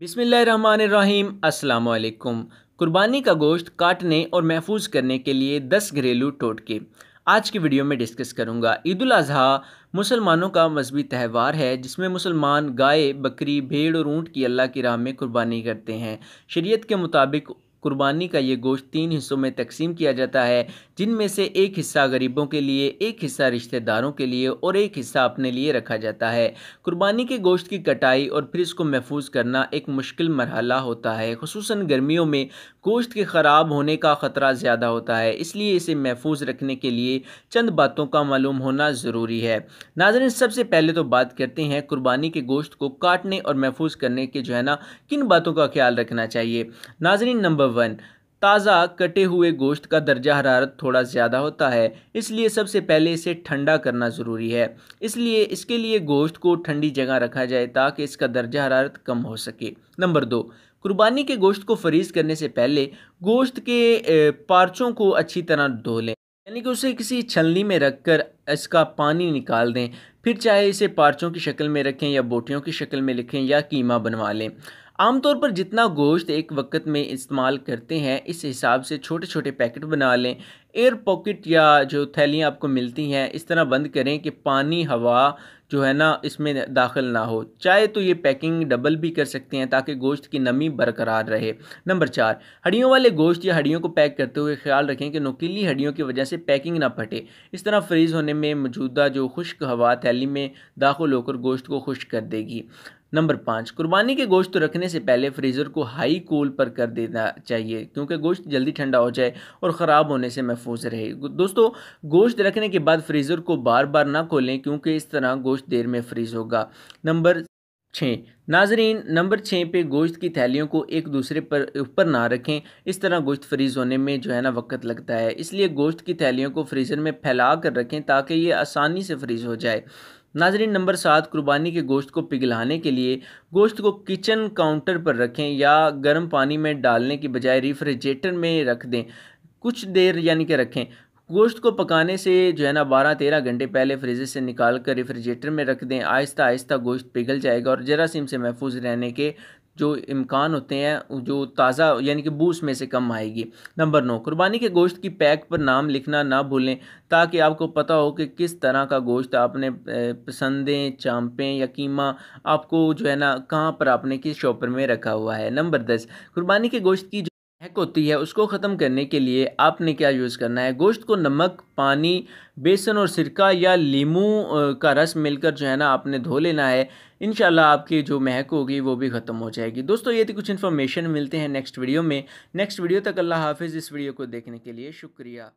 बिसमीम् अल्लाम कुर्बानी का गोश्त काटने और महफूज करने के लिए 10 घरेलू टोटके आज की वीडियो में डिस्कस करूंगा ईद अजी मुसलमानों का मजहबी त्यौहार है जिसमें मुसलमान गाय बकरी भेड़ और ऊँट की अल्लाह की राह में कुर्बानी करते हैं शरीयत के मुताबिक कुर्बानी का ये गोश्त तीन हिस्सों में तकसीम किया जाता है जिनमें से एक हिस्सा गरीबों के लिए एक हिस्सा रिश्तेदारों के लिए और एक हिस्सा अपने लिए रखा जाता है कुर्बानी के गोश्त की कटाई और फिर इसको महफूज करना एक मुश्किल मरहला होता है खसूस गर्मियों में गोश्त के ख़राब होने का ख़तरा ज़्यादा होता है इसलिए इसे महफूज रखने के लिए चंद बातों का मालूम होना ज़रूरी है नाजरन सबसे पहले तो बात करते हैं कुर्बानी के गोश्त को काटने और महफूज करने के जो है ना किन बातों का ख्याल रखना चाहिए नाजरन नंबर नंबर वन ताज़ा कटे हुए गोश्त का दर्जा हरारत थोड़ा ज़्यादा होता है इसलिए सबसे पहले इसे ठंडा करना ज़रूरी है इसलिए इसके लिए गोश्त को ठंडी जगह रखा जाए ताकि इसका दर्जा हरारत कम हो सके नंबर दो कुर्बानी के गोश्त को फरीज करने से पहले गोश्त के पार्चों को अच्छी तरह धो लें यानी कि उसे किसी छलनी में रख कर इसका पानी निकाल दें फिर चाहे इसे पार्चों की शक्ल में रखें या बोटियों की शक्ल में लिखें या कीमा बनवा लें आमतौर पर जितना गोश्त एक वक्त में इस्तेमाल करते हैं इस हिसाब से छोटे छोटे पैकेट बना लें एयर पॉकेट या जो थैलियाँ आपको मिलती हैं इस तरह बंद करें कि पानी हवा जो है ना इसमें दाखिल ना हो चाहे तो ये पैकिंग डबल भी कर सकते हैं ताकि गोश्त की नमी बरकरार रहे नंबर चार हड्डियों वाले गोश्त या हड्डियों को पैक करते हुए ख्याल रखें कि नोकीली हड्डियों की वजह से पैकिंग ना फटे इस तरह फ्रीज़ होने में मौजूदा जो खुश्क हवा थैली में दाखिल होकर गोश्त को खुश कर देगी नंबर पाँच कुर्बानी के गोश्त रखने से पहले फ्रीज़र को हाई कोल पर कर देना चाहिए क्योंकि गोश्त जल्दी ठंडा हो जाए और ख़राब होने से महफूज रहे दोस्तों गोश्त रखने के बाद फ्रीज़र को बार बार ना खोलें क्योंकि इस तरह गोश्त देर में फ्रीज़ होगा नंबर छः नाजरीन नंबर छः पे गोश्त की थैलियों को एक दूसरे पर ऊपर ना रखें इस तरह गोश्त फ्रीज़ होने में जो है ना वक्त लगता है इसलिए गोश्त की थैलियों को फ्रीज़र में फैला कर रखें ताकि ये आसानी से फ्रीज़ हो जाए नाजरीन नंबर सात कुर्बानी के गोश्त को पिघलाने के लिए गोश्त को किचन काउंटर पर रखें या गर्म पानी में डालने की बजाय रिफ्रिजरेटर में रख दें कुछ देर यानी कि रखें गोश्त को पकाने से जो है ना बारह तेरह घंटे पहले फ्रिज से निकाल कर रेफ्रिजरेटर में रख दें आहिस्ता आहिस्ता गोश्त पिघल जाएगा और जरासीम से महफूज रहने के जो इम्कान होते हैं जो ताज़ा यानी कि बूस में से कम आएगी नंबर नौ कुर्बानी के गोश्त की पैक पर नाम लिखना ना भूलें ताकि आपको पता हो कि किस तरह का गोश्त आपने पसंदें चांपें या कीमा आपको जो है ना कहाँ पर आपने किस शॉपर में रखा हुआ है नंबर दस कुर्बानी के गोश्त की महक होती है उसको ख़त्म करने के लिए आपने क्या यूज़ करना है गोश्त को नमक पानी बेसन और सिरका या लीमू का रस मिलकर जो है ना आपने धो लेना है इन आपकी जो महक होगी वो भी ख़त्म हो जाएगी दोस्तों ये थी कुछ इन्फॉर्मेशन मिलते हैं नेक्स्ट वीडियो में नेक्स्ट वीडियो तक अल्लाह हाफिज़ इस वीडियो को देखने के लिए शुक्रिया